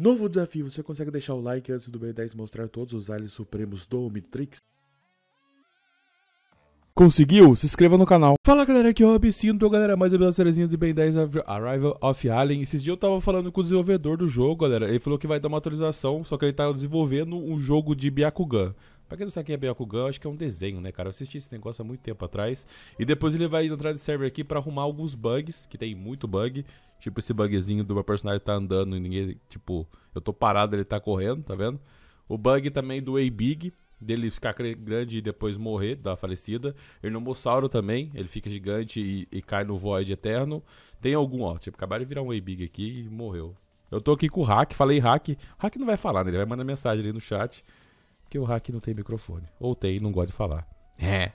Novo desafio: você consegue deixar o like antes do B10 mostrar todos os aliens supremos do Omnitrix? Conseguiu? Se inscreva no canal. Fala galera, aqui é o Absinto, galera, mais uma sériezinha de Ben 10 Arrival of Alien. Esses dias eu tava falando com o desenvolvedor do jogo, galera, ele falou que vai dar uma atualização, só que ele tá desenvolvendo um jogo de Byakugan. Pra quem não sabe quem é Byakugan, acho que é um desenho, né, cara? Eu assisti esse negócio há muito tempo atrás. E depois ele vai entrar de server aqui pra arrumar alguns bugs, que tem muito bug, Tipo esse bugzinho do meu personagem tá andando e ninguém. Tipo, eu tô parado, ele tá correndo, tá vendo? O bug também do A-Big, dele ficar grande e depois morrer, da falecida. Hernomossauro também, ele fica gigante e, e, cai no Void Eterno. Tem algum, ó, tipo, acabaram de virar um A-Big aqui e morreu. Eu tô aqui com o Hack, falei Hack. Hack não vai falar, né? Ele vai mandar mensagem ali no chat. Porque o Hack não tem microfone. Ou tem, não gosta de falar. É.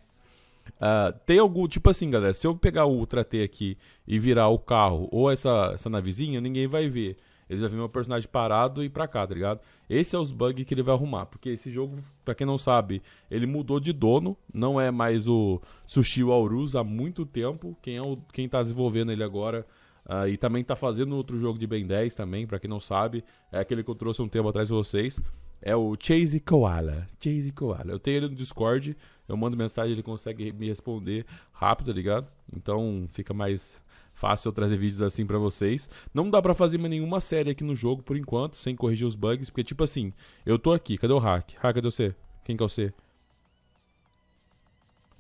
Uh, tem algum. Tipo assim, galera, se eu pegar o Ultra T aqui e virar o carro ou essa, essa navezinha, ninguém vai ver. Eles vão ver meu personagem parado e pra cá, tá ligado? Esse é os bugs que ele vai arrumar. Porque esse jogo, pra quem não sabe, ele mudou de dono. Não é mais o Sushi Aurus há muito tempo. Quem, é o, quem tá desenvolvendo ele agora. Uh, e também tá fazendo outro jogo de Ben 10 também, pra quem não sabe. É aquele que eu trouxe um tempo atrás de vocês. É o Chase Koala. Chase Koala. Eu tenho ele no Discord eu mando mensagem, ele consegue me responder rápido, tá ligado? Então fica mais fácil eu trazer vídeos assim para vocês. Não dá para fazer nenhuma série aqui no jogo por enquanto, sem corrigir os bugs, porque tipo assim, eu tô aqui, cadê o hack? Hack, cadê você? Quem que é você?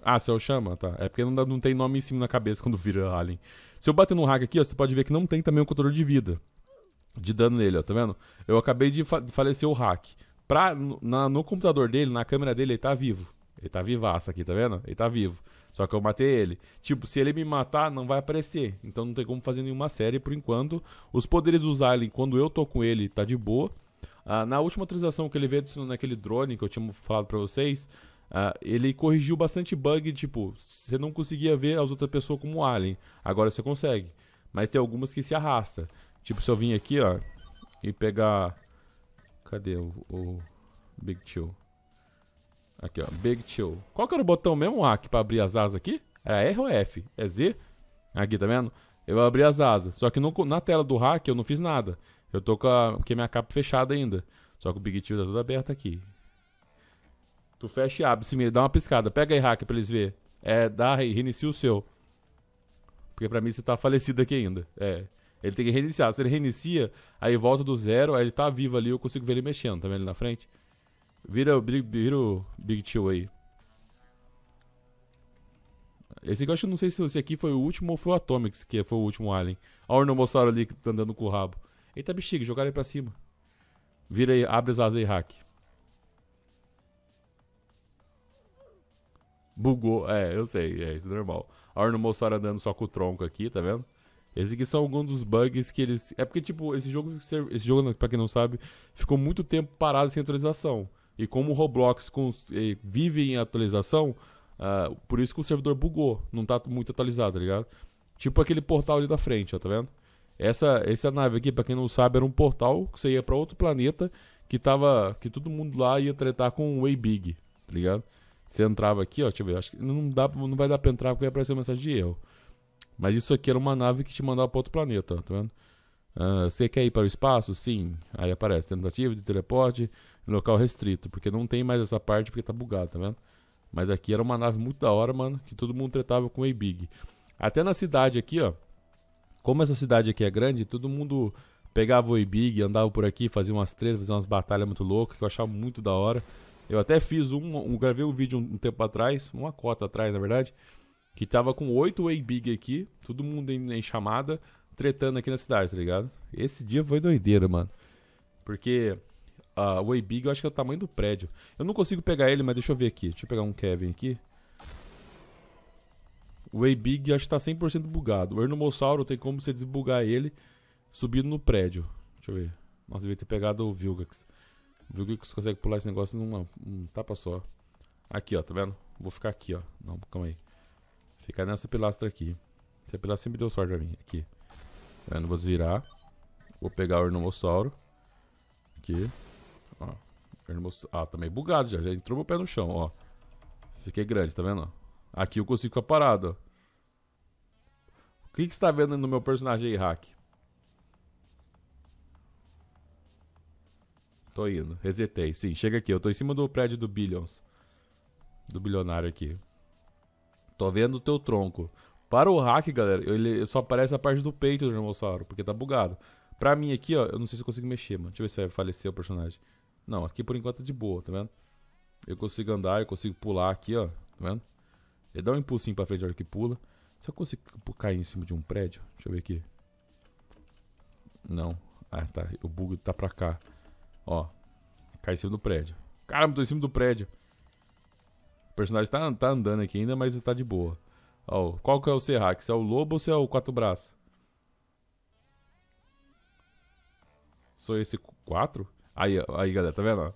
Ah, você é o Chama? Tá. É porque não, dá, não tem nome em cima na cabeça quando vira Alien. Se eu bater no hack aqui, ó, você pode ver que não tem também o um controle de vida. De dano nele, ó, tá vendo? Eu acabei de fa falecer o hack. Pra, na, no computador dele, na câmera dele, ele tá vivo. Ele tá vivaço aqui, tá vendo? Ele tá vivo. Só que eu matei ele. Tipo, se ele me matar, não vai aparecer. Então não tem como fazer nenhuma série por enquanto. Os poderes do Zylen, quando eu tô com ele, tá de boa. Ah, na última atualização que ele veio naquele drone que eu tinha falado pra vocês, ah, ele corrigiu bastante bug. Tipo, você não conseguia ver as outras pessoas como Alien. Agora você consegue. Mas tem algumas que se arrasta. Tipo, se eu vim aqui, ó, e pegar. Cadê o, o Big Chill? Aqui, ó. Big Chill. Qual que era o botão mesmo, hack, pra abrir as asas aqui? Era R ou F? É Z? Aqui, tá vendo? Eu abri as asas. Só que no, na tela do hack eu não fiz nada. Eu tô com a... Porque minha capa fechada ainda. Só que o Big Chill tá tudo aberto aqui. Tu fecha e abre. Se mira, dá uma piscada. Pega aí, hack, pra eles verem. É, dá, reinicia o seu. Porque pra mim você tá falecido aqui ainda. É. Ele tem que reiniciar. Se ele reinicia, aí volta do zero, aí ele tá vivo ali, eu consigo ver ele mexendo, tá vendo ali na frente? Vira o Big, vira o Big Tio aí. Esse aqui eu acho que não sei se esse aqui foi o último ou foi o Atomics, que foi o último Alien. Olha o Ornomossauro ali tá andando com o rabo. Eita bexiga, jogaram ele pra cima. Vira aí, abre as asas aí, hack. Bugou, é, eu sei, é isso é normal. A Ornomossauro andando só com o tronco aqui, tá vendo? Esses aqui são alguns dos bugs que eles. É porque, tipo, esse jogo, esse jogo, pra quem não sabe, ficou muito tempo parado sem atualização. E como o Roblox eh, vive em atualização, uh, por isso que o servidor bugou, não tá muito atualizado, tá ligado? Tipo aquele portal ali da frente, ó, tá vendo? Essa, essa nave aqui, para quem não sabe, era um portal que você ia para outro planeta que tava. que todo mundo lá ia tretar com o Waybig, tá ligado? Você entrava aqui, ó, deixa eu ver, acho que não, dá, não vai dar pra entrar porque ia aparecer uma mensagem de erro. Mas isso aqui era uma nave que te mandava pra outro planeta, ó, tá vendo? Ah, você quer ir para o espaço? Sim. Aí aparece tentativa de teleporte em local restrito, porque não tem mais essa parte porque tá bugado, tá vendo? Mas aqui era uma nave muito da hora, mano, que todo mundo tretava com o A-Big. Até na cidade aqui, ó. Como essa cidade aqui é grande, todo mundo pegava o A-Big, andava por aqui, fazia umas tretas, fazia umas batalhas muito loucas, que eu achava muito da hora. Eu até fiz um, um gravei um vídeo um, um tempo atrás, uma cota atrás, na verdade, que tava com oito A-Big aqui, todo mundo em, em chamada tretando aqui na cidade, tá ligado? Esse dia foi doideira, mano. Porque uh, o Waybig eu acho que é o tamanho do prédio. Eu não consigo pegar ele, mas deixa eu ver aqui. Deixa eu pegar um Kevin aqui. O Waybig acho que tá 100% bugado. O Ernomossauro tem como você desbugar ele subindo no prédio. Deixa eu ver. Nossa, devia ter pegado o Vilgax. O Vilgax consegue pular esse negócio numa um tapa só. Aqui, ó, tá vendo? Vou ficar aqui, ó. Não, calma aí. Ficar nessa pilastra aqui. Essa pilastra sempre deu sorte pra mim. Aqui. Né? vou virar. Vou pegar o Ornomossauro. Aqui. Ó. Ah, também tá bugado já. Já entrou meu pé no chão, ó. Fiquei grande, tá vendo? Aqui eu consigo ficar parado, ó. O que, que você tá vendo no meu personagem aí, Hack? Tô indo. Resetei. Sim, chega aqui. Eu tô em cima do prédio do Billions. Do bilionário aqui. Tô vendo o teu tronco. Para o hack, galera, ele só aparece a parte do peito do Dinossauro, porque tá bugado. Pra mim aqui, ó, eu não sei se eu consigo mexer, mano. Deixa eu ver se vai falecer o personagem. Não, aqui por enquanto tá de boa, tá vendo? Eu consigo andar, eu consigo pular aqui, ó. Tá vendo? Ele dá um impulsinho pra frente na hora que pula. Se eu consigo cair em cima de um prédio, deixa eu ver aqui. Não. Ah, tá. O bug tá pra cá. Ó. Cai em cima do prédio. Caramba, tô em cima do prédio. O personagem tá, tá andando aqui ainda, mas tá de boa. Oh, qual que é o Serrax? É o lobo ou se é o quatro braços? Sou esse quatro? Aí, aí, galera, tá vendo?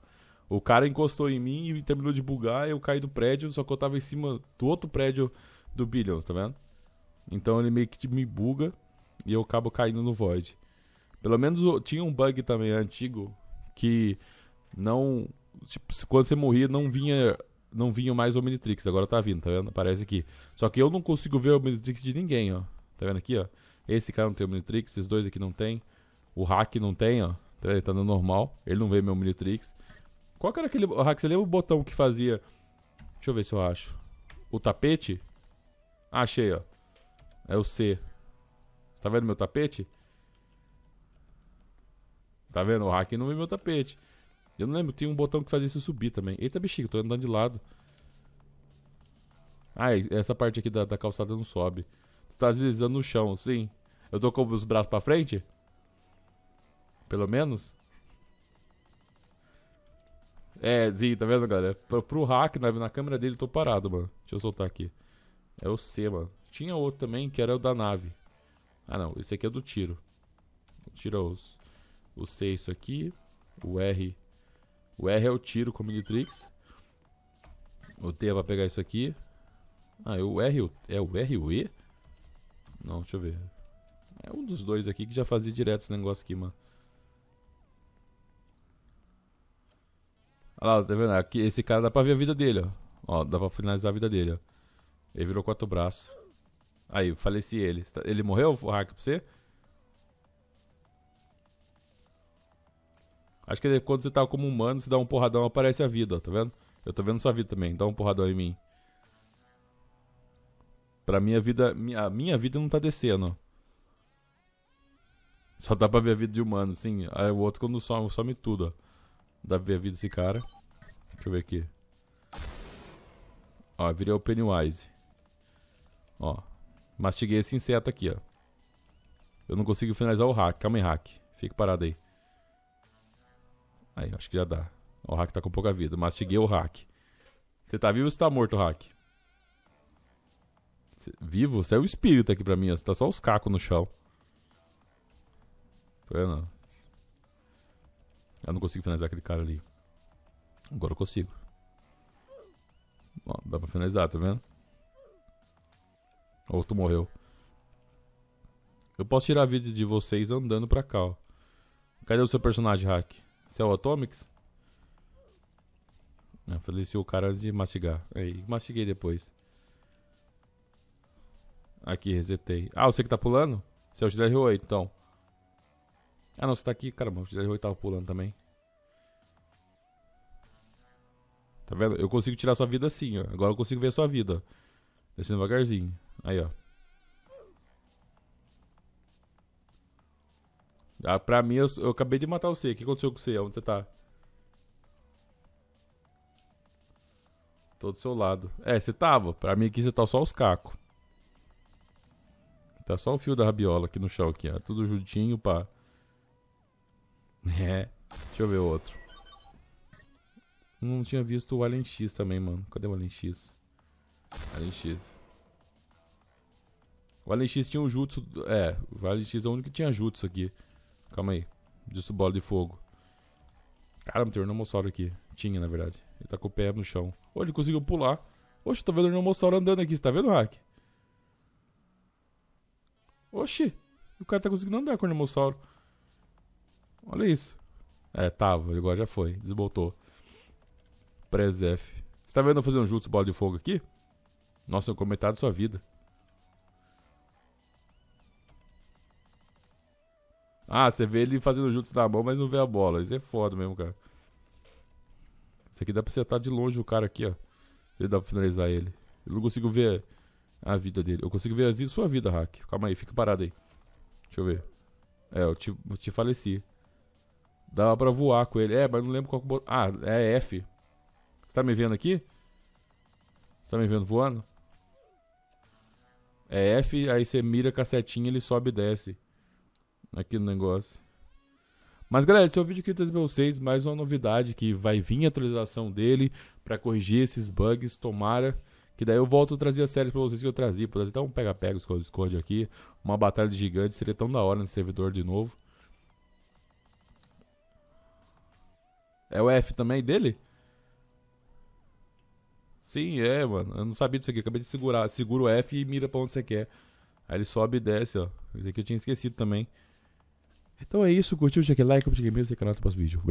O cara encostou em mim e terminou de bugar, eu caí do prédio, só que eu tava em cima do outro prédio do Billions, tá vendo? Então ele meio que me buga e eu acabo caindo no Void. Pelo menos tinha um bug também antigo que não. Tipo, quando você morria, não vinha não vinha mais o Omnitrix, agora tá vindo, tá vendo? Aparece aqui. Só que eu não consigo ver o Omnitrix de ninguém, ó. Tá vendo aqui, ó? Esse cara não tem Omnitrix, esses dois aqui não tem. O hack não tem, ó. Tá vendo? Ele tá no normal, ele não vê meu Omnitrix. Qual que era aquele hack? Você lembra o botão que fazia... Deixa eu ver se eu acho. O tapete? Ah, achei, ó. É o C. Tá vendo meu tapete? Tá vendo? O hack não vê meu tapete. Eu não lembro, tinha um botão que fazia isso subir também. Eita, bexiga, tô andando de lado. Ah, essa parte aqui da, da calçada não sobe. Tu tá deslizando no chão, sim. Eu tô com os braços pra frente? Pelo menos? É, sim, tá vendo, galera? Pro, pro hack, na, na câmera dele, eu tô parado, mano. Deixa eu soltar aqui. É o C, mano. Tinha outro também, que era o da nave. Ah, não. Esse aqui é do tiro. Tira os... O C, isso aqui. O R o R é o tiro com o Minitrix. O T é pra pegar isso aqui. Ah, é o R, é o R e o E? Não, deixa eu ver. É um dos dois aqui que já fazia direto esse negócio aqui, mano. Olha lá, tá vendo? Aqui, esse cara dá pra ver a vida dele, ó. Ó, dá pra finalizar a vida dele, ó. Ele virou quatro braços. Aí, faleci ele. Ele morreu, o hack pra você? Acho que é quando você tá como humano, se dá um porradão, aparece a vida, ó, tá vendo? Eu tô vendo sua vida também, dá um porradão em mim. Pra minha vida, a minha vida não tá descendo, Só dá pra ver a vida de humano, sim. Aí o outro quando some, some tudo, ó. Dá pra ver a vida desse cara. Deixa eu ver aqui. Ó, virei o Pennywise. Ó, mastiguei esse inseto aqui, ó. Eu não consigo finalizar o hack. Calma aí, hack. Fica parado aí. Aí, acho que já dá. O hack tá com pouca vida. Mastiguei o hack. Você tá vivo ou você tá morto, hack? Cê... Vivo? Você é o espírito aqui pra mim. Você tá só os cacos no chão. Foi não. Eu não consigo finalizar aquele cara ali. Agora eu consigo. Ó, dá pra finalizar, tá vendo? Outro morreu. Eu posso tirar vídeo de vocês andando pra cá, ó. Cadê o seu personagem, Hack? Esse é o Atomics? Eu se o cara antes de mastigar. Aí, mastiguei depois. Aqui, resetei. Ah, você que tá pulando? Você é o XDR8, então. Ah, não, você tá aqui. Caramba, o XDR8 tava pulando também. Tá vendo? Eu consigo tirar sua vida assim, ó. Agora eu consigo ver a sua vida. Descendo devagarzinho. Aí, ó. Ah, pra mim, eu, eu acabei de matar você. O que aconteceu com você? Onde você tá? Tô do seu lado. É, você tava. Pra mim aqui você tá só os cacos. Tá só o fio da rabiola aqui no chão aqui, ó. Tudo juntinho, pá. É. Deixa eu ver outro. Não tinha visto o Alien X também, mano. Cadê o Alien X? Alien X. O Alien X tinha o um jutsu... É, o Alien X é o único que tinha jutsu aqui. Calma aí. Disso bola de fogo. Caramba, tem um dinossauro aqui. Tinha, na verdade. Ele tá com o pé no chão. Ô, oh, ele conseguiu pular. Oxe, tô vendo o dinossauro andando aqui. Você tá vendo, Hack? Oxi. O cara tá conseguindo andar com o dinossauro. Olha isso. É, tava. Agora já foi. Desbotou. Prezef. Você tá vendo eu fazer um jutsu bola de fogo aqui? Nossa, eu da sua vida. Ah, você vê ele fazendo jutsu na mão, mas não vê a bola. Isso é foda mesmo, cara. Isso aqui dá pra acertar de longe o cara aqui, ó. Ele dá pra finalizar ele. Eu não consigo ver a vida dele. Eu consigo ver a sua vida, Hack. Calma aí, fica parado aí. Deixa eu ver. É, eu te, eu te faleci. Dava pra voar com ele. É, mas não lembro qual que Ah, é F. Você tá me vendo aqui? Você tá me vendo voando? É F, aí você mira com a setinha, ele sobe e desce aqui no negócio. Mas galera, esse é o vídeo que eu trazer pra vocês, mais uma novidade que vai vir a atualização dele para corrigir esses bugs, tomara. Que daí eu volto a trazer as séries pra vocês que eu trazia. Por até um pega-pega com o Discord aqui. Uma batalha de gigantes seria tão da hora nesse servidor de novo. É o F também dele? Sim, é, mano. Eu não sabia disso aqui. Acabei de segurar. Segura o F e mira pra onde você quer. Aí ele sobe e desce, ó. Esse aqui eu tinha esquecido também. Então é isso. Curtiu? Check like, compartilha, canal, até o próximo vídeo.